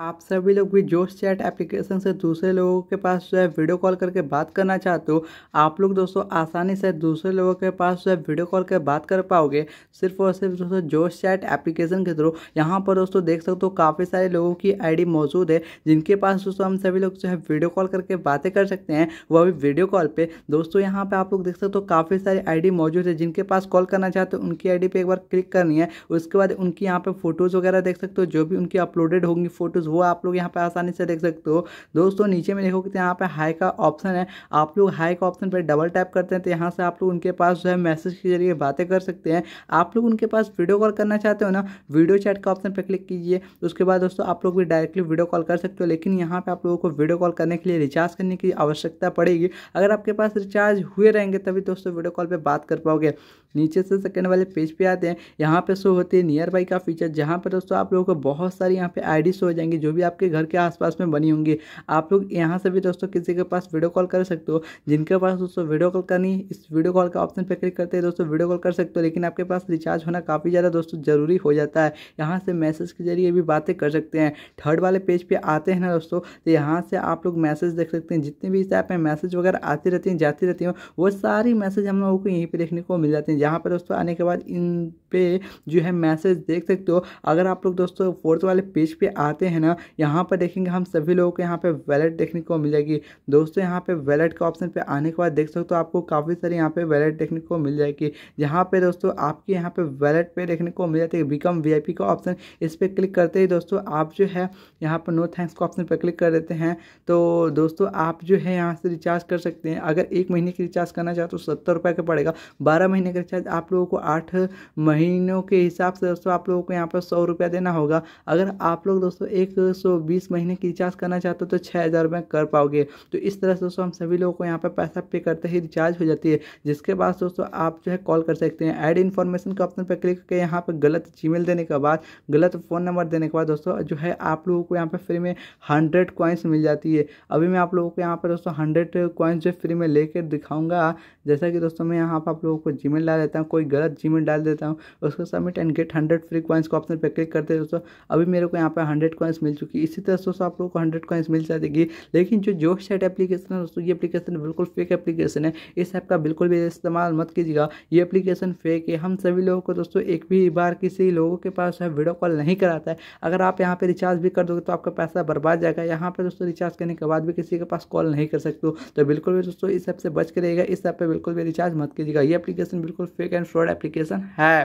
आप सभी लोग भी जोश चैट एप्लीकेशन से दूसरे लोगों के पास जो है वीडियो कॉल करके बात करना चाहते हो आप लोग दोस्तों आसानी से दूसरे लोगों के पास जो है वीडियो कॉल कर बात कर पाओगे सिर्फ और सिर्फ दोस्तों जोश चैट एप्लीकेशन के थ्रू यहाँ पर दोस्तों देख सकते हो काफ़ी सारे लोगों की आईडी मौजूद है जिनके पास दोस्तों हम सभी लोग जो है वीडियो कॉल करके बातें कर सकते हैं वह भी वीडियो कॉल पर दोस्तों यहाँ पर आप लोग देख सकते हो काफ़ी सारी आई मौजूद है जिनके पास कॉल करना चाहते हो उनकी आई पर एक बार क्लिक करनी है उसके बाद उनकी यहाँ पर फोटोज़ वगैरह देख सकते हो जो भी उनकी अपलोडेड होंगी फोटोज़ वो आप लोग यहाँ पर आसानी से देख सकते हो दोस्तों नीचे में देखो कि यहाँ पर हाई का ऑप्शन है आप लोग हाई का ऑप्शन पर डबल टैप करते हैं तो यहाँ से आप लोग उनके पास जो है मैसेज के जरिए बातें कर सकते हैं आप लोग उनके पास वीडियो कॉल करना चाहते हो ना वीडियो चैट का ऑप्शन पर क्लिक कीजिए उसके बाद दोस्तों आप लोग भी डायरेक्टली वीडियो कॉल कर सकते हो लेकिन यहाँ पर आप लोगों को वीडियो कॉल करने के लिए रिचार्ज करने की आवश्यकता पड़ेगी अगर आपके पास रिचार्ज हुए रहेंगे तभी दोस्तों वीडियो कॉल पर बात कर पाओगे नीचे से सेकंड वाले पेज पे आते हैं यहाँ पे शो होती है नियर बाई का फीचर जहाँ पर दोस्तों आप लोगों को बहुत सारी यहाँ पे आईडी शो हो जाएंगे होंगी जो भी आपके घर के आसपास में बनी होंगी आप लोग यहाँ से भी दोस्तों किसी के पास वीडियो कॉल कर सकते हो जिनके पास दोस्तों वीडियो कॉल का नहीं इस वीडियो कॉल का ऑप्शन पर क्लिक करते हैं दोस्तों वीडियो कॉल कर सकते हो लेकिन आपके पास रिचार्ज होना काफ़ी ज़्यादा दोस्तों ज़रूरी हो जाता है यहाँ से मैसेज के जरिए भी बातें कर सकते हैं थर्ड वाले पेज पे आते हैं ना दोस्तों तो यहाँ से आप लोग मैसेज देख सकते हैं जितने भी इस ऐप में मैसेज वगैरह आती रहती हैं जाती रहती हैं वो सारी मैसेज हम लोगों को यहीं पर देखने को मिल जाते हैं जहाँ पर दोस्तों आने के बाद इन पे जो है मैसेज देख सकते हो अगर आप लोग दोस्तों फोर्थ वाले पेज पे आते हैं ना ना यहाँ पर देखेंगे हम सभी लोगों को यहाँ पे वैलेट देखने को मिल जाएगी दोस्तों यहाँ पे वैलेट के ऑप्शन पे आने के बाद देख सकते हो तो आपको काफ़ी सारे यहाँ पे वैलेट देखने को मिल जाएगी यहाँ पे दोस्तों आपके यहाँ पे वैलेट पे देखने को मिल जाती है बिकम वी का ऑप्शन इस पर क्लिक करते ही दोस्तों आप जो है यहाँ पर नो थैंक्स का ऑप्शन पर क्लिक कर देते हैं तो दोस्तों आप जो है यहाँ से रिचार्ज कर सकते हैं अगर एक महीने की रिचार्ज करना चाहते हो तो सत्तर रुपये का पड़ेगा बारह महीने का रिचार्ज आप लोगों को आठ महीनों के हिसाब से दोस्तों आप लोगों को यहाँ पर सौ रुपया देना होगा अगर आप लोग दोस्तों एक सौ बीस महीने की रिचार्ज करना चाहते हो तो छः हज़ार रुपये कर पाओगे तो इस तरह से दोस्तों हम सभी लोगों को यहाँ पर पैसा पे करते ही रिचार्ज हो जाती है जिसके बाद दोस्तों आप जो है कॉल कर सकते हैं ऐड इन्फॉर्मेशन के ऑप्शन पर क्लिक करके यहाँ पर गलत जी देने के बाद गलत फ़ोन नंबर देने के बाद दोस्तों जो है आप लोगों को यहाँ पर फ्री में हंड्रेड कॉइन्स मिल जाती है अभी मैं आप लोगों को यहाँ पर दोस्तों हंड्रेड कॉइन्स जो फ्री में लेकर दिखाऊंगा जैसा कि दोस्तों मैं यहाँ पर आप लोगों को जीमेल डाल देता हूँ कोई गलत जीमेल डाल देता हूँ उसको submit and get hundred free coins को ऑप्शन पर क्लिक करते हैं दोस्तों अभी मेरे को यहाँ पर हंड्रेड कॉइन्स कॉइंस मिल चुकी है इसी तरह दोस्तों आप लोगों को हंड्रेड कॉइंस मिल जाएगी लेकिन जो जोश सेट एप्लीकेशन है दोस्तों ये एप्लीकेशन बिल्कुल फेक एप्लीकेशन है इस ऐप का बिल्कुल भी इस्तेमाल मत कीजिएगा ये एप्लीकेशन फेक है हम सभी लोगों को दोस्तों एक भी बार किसी लोगों के पास वीडियो कॉल नहीं कराता है अगर आप यहाँ पर रिचार्ज भी कर दोगे तो आपका पैसा बर्बाद जाएगा यहाँ पर दोस्तों रिचार्ज करने के बाद भी किसी के पास कॉल नहीं कर सकते तो बिल्कुल भी दोस्तों इस ऐप से बच करिएगा इस ऐप पर बिल्कुल भी रिचार्ज मत कीजिएगा ये एप्लीकेशन बिल्कुल फेक एंड फ्रॉड एप्लीकेशन है